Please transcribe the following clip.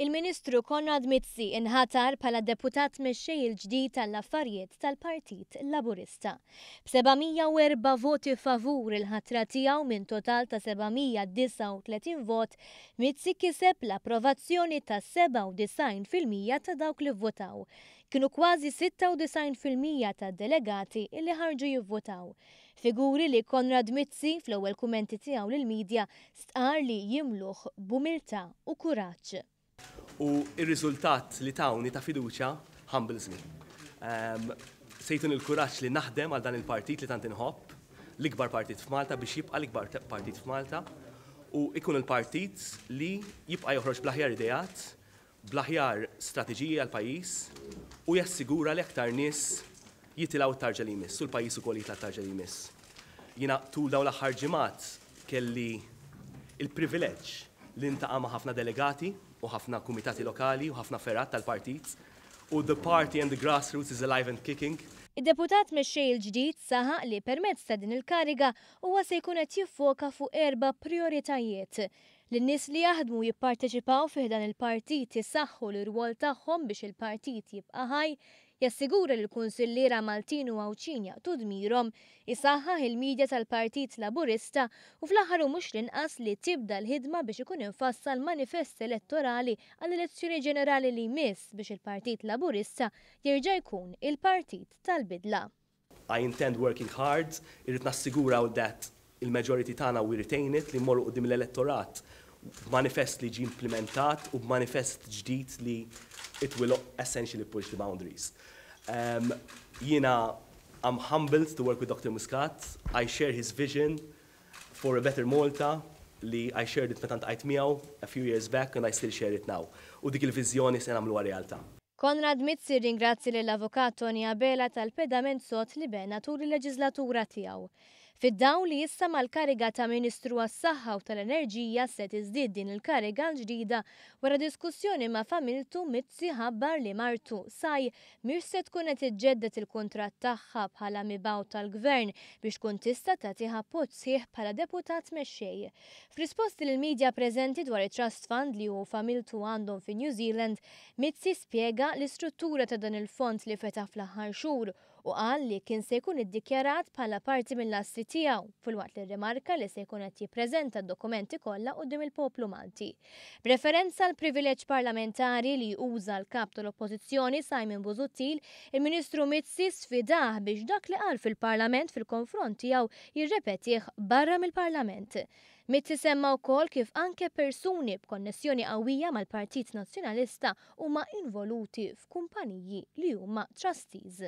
Il-Ministru Konrad Mizzi inħatar pala deputat mexxej il-ġdid tal-affarijiet tal-Partit Laburista. B-704 voti favur il-ħatra tiegħu minn total ta' 739 vot, Mizzi kiseb l-approvazzjoni ta' 97% ta' dawk li votaw. Kienu kważi 96% ta' delegati illi ħarġu jivvotaw. Figuri li Konrad Mizzi fl-ewwel kumenti tiegħu lill-medja stqar li jimluħ bumilta u kuraġġ. U il-riżultat li tawni ta' fiduċa humbles me. Um, sejtun il-kuraċ li naħdem għal dan il-partit li tant inħobb, l-ikbar partit f'Malta biex jibqa l-ikbar partit f'Malta u ikun il-partit li jibqa joħroġ blaħjar idejat, blaħjar strateġija għal pajis u jassigura li aktar nis jitilaw t-tarġa li jmiss, sul pajis u kolit t-tarġa li jmiss. Jina tu daw laħħarġimat kelli il-privileġ li ntaqa' ħafna delegati u ħafna kumitati lokali u ħafna ferrat tal-partit u the party and the grassroots is alive and kicking. Id-deputat mexxej il-ġdid saħaq li permezz ta' din il-kariga huwa se jkun qed jiffoka fuq erba' prioritajiet L-nis li jaħdmu jipparteċipaw fiħdan il-partit jisaxħu l-rwol tagħhom biex il-partit jibqa' ħaj jassigura li l-Kunsilliera Maltin u Awċin jaqtu il-medja tal-Partit Laburista u fl-aħħar mhux l-inqas li tibda l-ħidma biex ikun infassal manifest elettorali għall-elezzjoni ġenerali li jmiss biex il-Partit Laburista jerġa' jkun il-Partit tal-Bidla. I intend working hard, irrid nassigura that il-majority tagħna we retain it li morru qudiem l-elettorat manifest li ġi implementat u manifest ġdid li it will essentially push the boundaries. Um, jina, I'm humbled to work with Dr. Muscat. I share his vision for a better Malta li I shared it metant għajt miegħu a few years back and I still share it now. U dik il-vizjoni se nagħmluha realtà. Konrad Mizzi ringrazzi lill-Avukat Tony Abela tal-pedament sot li bena tur il-leġislatura tiegħu fid dawn li issa mal-kariga ta' Ministru għas-Saħħa u tal-Enerġija se tiżdied din il-kariga l-ġdida wara diskussjoni ma' familtu Mizzi ħabbar li martu saj mir se tkun qed iġġeddet il-kuntratt tagħha bħala mibaw tal-Gvern biex tkun tista' tagħtiha appoġġ sieħ bħala deputat mexxej. F'risposti lil media preżenti dwar it-Trust Fund li hu familtu għandhom fi New Zealand, Mizzi spjega l-istruttura ta' dan il-fond li fetaħ fl-aħħar xhur u qal li kien se jkun iddikjarat bħala parti mill-lassi tiegħu fil-waqt li rimarka li se jkun qed jippreżenta d-dokumenti kollha quddiem il-poplu Malti. B'referenza l privileġġ parlamentari li uża l-kap tal-Oppożizzjoni Simon Busuttil, il-Ministru Mizzi sfidah biex dak li qal fil-Parlament fil-konfront tiegħu jirrepetih barra mill-Parlament. Mitzi semma wkoll kif anke persuni b'konnessjoni qawwija mal-Partit Nazzjonalista huma involuti f'kumpaniji li huma trustees.